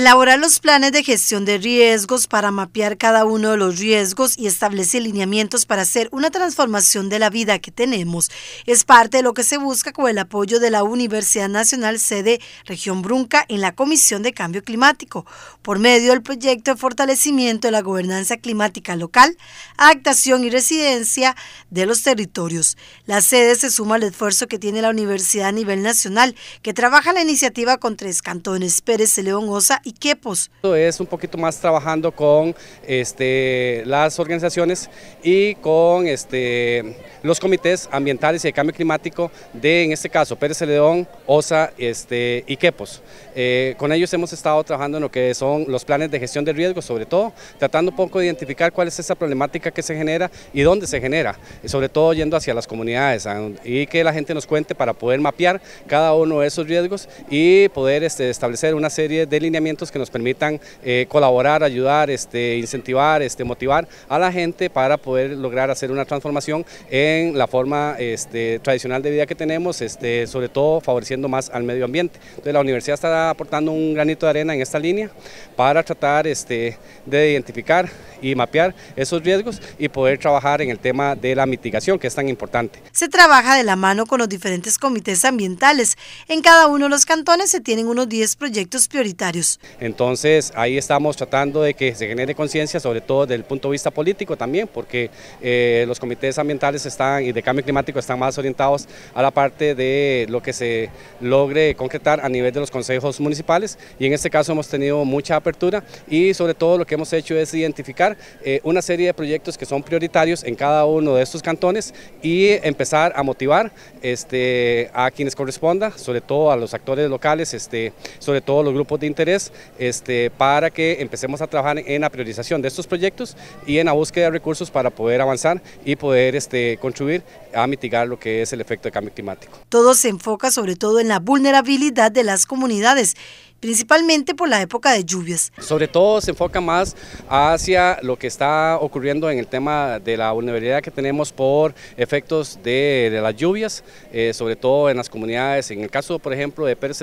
Elaborar los planes de gestión de riesgos para mapear cada uno de los riesgos y establecer lineamientos para hacer una transformación de la vida que tenemos es parte de lo que se busca con el apoyo de la Universidad Nacional Sede Región Brunca en la Comisión de Cambio Climático, por medio del proyecto de fortalecimiento de la gobernanza climática local, adaptación y residencia de los territorios. La sede se suma al esfuerzo que tiene la universidad a nivel nacional, que trabaja la iniciativa con tres cantones, Pérez, León, Osa quepos. Pues? Es un poquito más trabajando con este, las organizaciones y con este, los comités ambientales y de cambio climático de, en este caso, Pérez Celedón, OSA este, y Quepos. Eh, con ellos hemos estado trabajando en lo que son los planes de gestión de riesgos, sobre todo, tratando un poco de identificar cuál es esa problemática que se genera y dónde se genera, sobre todo yendo hacia las comunidades y que la gente nos cuente para poder mapear cada uno de esos riesgos y poder este, establecer una serie de lineamientos que nos permitan eh, colaborar, ayudar, este, incentivar, este, motivar a la gente para poder lograr hacer una transformación en la forma este, tradicional de vida que tenemos, sobre todo favoreciendo más al medio ambiente. Entonces la universidad está aportando un granito de arena en esta línea para tratar de identificar y mapear esos riesgos y poder trabajar en el tema de la mitigación que es tan importante. Se trabaja de la mano con los diferentes comités ambientales. En cada uno de los cantones se tienen unos 10 proyectos prioritarios. Entonces ahí estamos tratando de que se genere conciencia, sobre todo desde el punto de vista político también, porque eh, los comités ambientales están y de cambio climático están más orientados a la parte de lo que se logre concretar a nivel de los consejos municipales y en este caso hemos tenido mucha apertura y sobre todo lo que hemos hecho es identificar eh, una serie de proyectos que son prioritarios en cada uno de estos cantones y empezar a motivar este, a quienes corresponda, sobre todo a los actores locales, este, sobre todo los grupos de interés pues, este, para que empecemos a trabajar en la priorización de estos proyectos y en la búsqueda de recursos para poder avanzar y poder este, contribuir a mitigar lo que es el efecto de cambio climático. Todo se enfoca sobre todo en la vulnerabilidad de las comunidades principalmente por la época de lluvias. Sobre todo se enfoca más hacia lo que está ocurriendo en el tema de la vulnerabilidad que tenemos por efectos de, las lluvias, eh, sobre todo en las comunidades, en el caso por ejemplo de Pérez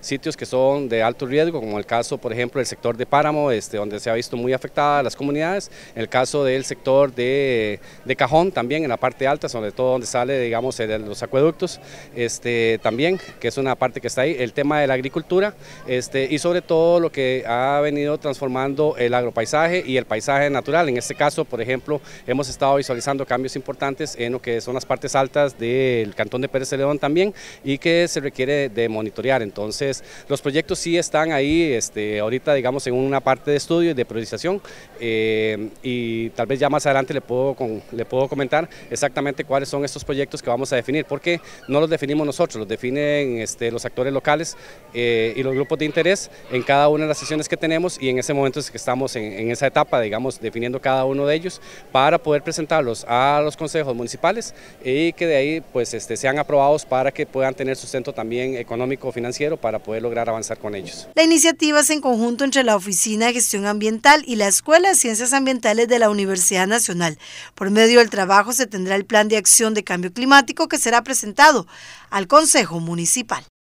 sitios que son de alto riesgo, como el caso por ejemplo del sector de Páramo, este, donde se ha visto muy afectada las comunidades, en el caso del sector de, Cajón también en la parte alta, sobre todo donde sale digamos los acueductos, este, también que es una parte que está ahí, el tema de la agricultura, este, y sobre todo lo que ha venido transformando el agropaisaje y el paisaje natural. En este caso, por ejemplo, hemos estado visualizando cambios importantes en lo que son las partes altas del cantón de Pérez León también y que se requiere de monitorear. Entonces, los proyectos sí están ahí, este, ahorita digamos en una parte de estudio y de priorización eh, y tal vez ya más adelante le puedo, le puedo comentar exactamente cuáles son estos proyectos que vamos a definir, porque no los definimos nosotros, los definen este, los actores locales eh, y los grupos de interés en cada una de las sesiones que tenemos y en ese momento es que estamos en, esa etapa, digamos, definiendo cada uno de ellos para poder presentarlos a los consejos municipales y que de ahí pues este, sean aprobados para que puedan tener sustento también económico o financiero para poder lograr avanzar con ellos. La iniciativa es en conjunto entre la Oficina de Gestión Ambiental y la Escuela de Ciencias Ambientales de la Universidad Nacional. Por medio del trabajo se tendrá el Plan de Acción de Cambio Climático que será presentado al Consejo Municipal.